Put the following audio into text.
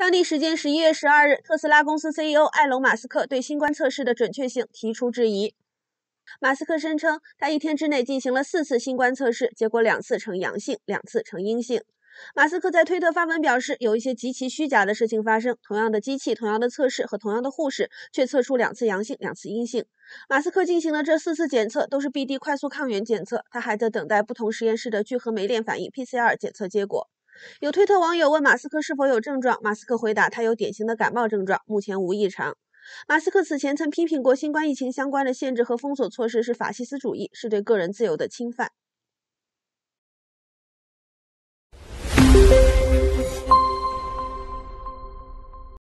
当地时间十一月十二日，特斯拉公司 CEO 埃隆·马斯克对新冠测试的准确性提出质疑。马斯克声称，他一天之内进行了四次新冠测试，结果两次呈阳性，两次呈阴性。马斯克在推特发文表示，有一些极其虚假的事情发生。同样的机器、同样的测试和同样的护士，却测出两次阳性、两次阴性。马斯克进行的这四次检测都是 B.D. 快速抗原检测，他还在等待不同实验室的聚合酶链反应 （PCR） 检测结果。有推特网友问马斯克是否有症状，马斯克回答他有典型的感冒症状，目前无异常。马斯克此前曾批评过新冠疫情相关的限制和封锁措施是法西斯主义，是对个人自由的侵犯。